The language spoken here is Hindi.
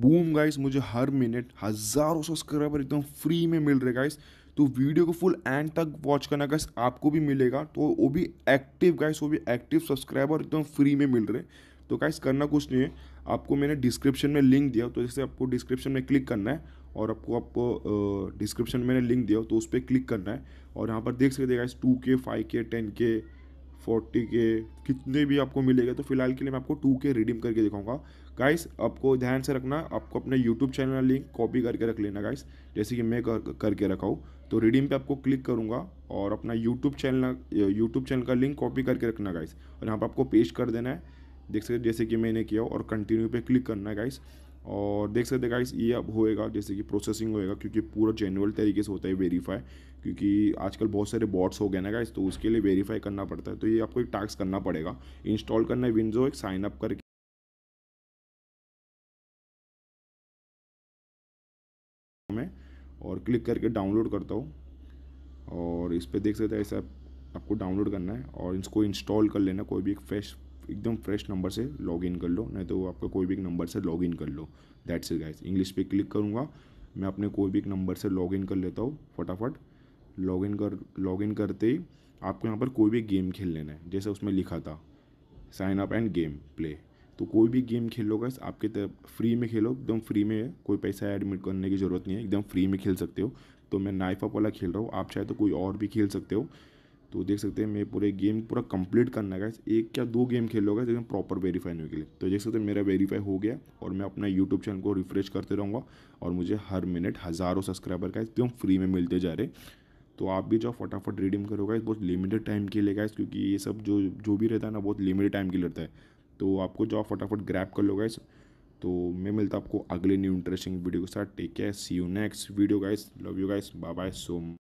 बूम गाइस मुझे हर मिनट हज़ारों सब्सक्राइबर एकदम फ्री में मिल रहे गाइस तो वीडियो को फुल एंड तक वॉच करना गाइस आपको भी मिलेगा तो वो भी एक्टिव गाइस वो भी एक्टिव सब्सक्राइबर एकदम फ्री में मिल रहे तो गाइस करना कुछ नहीं है आपको मैंने डिस्क्रिप्शन में लिंक दिया तो जैसे आपको डिस्क्रिप्शन में क्लिक करना है और आपको आपको डिस्क्रिप्शन में मैंने लिंक दिया तो उस पर क्लिक करना है और यहाँ पर देख सकते गाइस टू के फाइव के टेन के फोर्टी के कितने भी आपको मिलेगा तो फिलहाल के लिए मैं आपको टू के रिडीम करके दिखाऊंगा गाइस आपको ध्यान से रखना आपको अपने यूट्यूब चैनल लिंक कॉपी करके रख लेना गाइस जैसे कि मैं कर, करके रखा हूँ तो रिडीम पे आपको क्लिक करूँगा और अपना यूट्यूब चैनल यूट्यूब चैनल का लिंक कॉपी करके रखना गाइस और यहाँ पर आपको पेश कर देना है देख सकते जैसे कि मैंने किया और कंटिन्यू पे क्लिक करना है गाइस और देख सकते गाइस ये अब होएगा जैसे कि प्रोसेसिंग होएगा क्योंकि पूरा जेनुअल तरीके से होता है वेरीफाई क्योंकि आजकल बहुत सारे बॉट्स हो गए ना गाइस तो उसके लिए वेरीफाई करना पड़ता है तो ये आपको एक टास्क करना पड़ेगा इंस्टॉल करना है विंडो एक साइन अप करके मैं और क्लिक करके डाउनलोड करता हूँ और इस पर देख सकते हैं ऐसा आपको डाउनलोड करना है और इसको इंस्टॉल कर लेना कोई भी एक फ्रेश एकदम फ्रेश नंबर से लॉग इन कर लो नहीं तो आपका कोई भी एक नंबर से लॉग इन कर लो दैट्स इट गाइस इंग्लिश पे क्लिक करूँगा मैं अपने कोई भी एक नंबर से लॉग इन कर लेता हूँ फटाफट लॉग इन कर लॉग इन करते ही आपको यहाँ पर कोई भी गेम खेल लेना है जैसे उसमें लिखा था sign up and game play तो कोई भी गेम खेल लो गैस आपके तरफ फ्री में खेलो एकदम फ्री में है कोई पैसा एडमिट करने की ज़रूरत नहीं है एकदम फ्री में खेल सकते हो तो मैं नाइफ अप वाला खेल रहा हूँ आप चाहे तो कोई और भी खेल सकते हो तो देख सकते हैं मैं पूरे गेम पूरा कंप्लीट करना है एक क्या दो गेम खेल होगा एकदम प्रॉपर वेरीफाई होने के लिए तो देख सकते हैं मेरा वेरीफाई हो गया और मैं अपना यूट्यूब चैनल को रिफ्रेश करते रहूँगा और मुझे हर मिनट हज़ारों सब्सक्राइबर का एकदम फ्री में मिलते जा रहे तो आप भी जो फटाफट रिडीम करोगे बहुत लिमिटेड टाइम के लिए गए क्योंकि ये सब जो जो भी रहता है ना बहुत लिमिटेड टाइम के लिए रहता है तो आपको जो फटाफट ग्रैप कर लो गाइस तो मैं मिलता हूँ आपको अगले न्यू इंटरेस्टिंग वीडियो के साथ take care see you next video guys love you guys bye bye so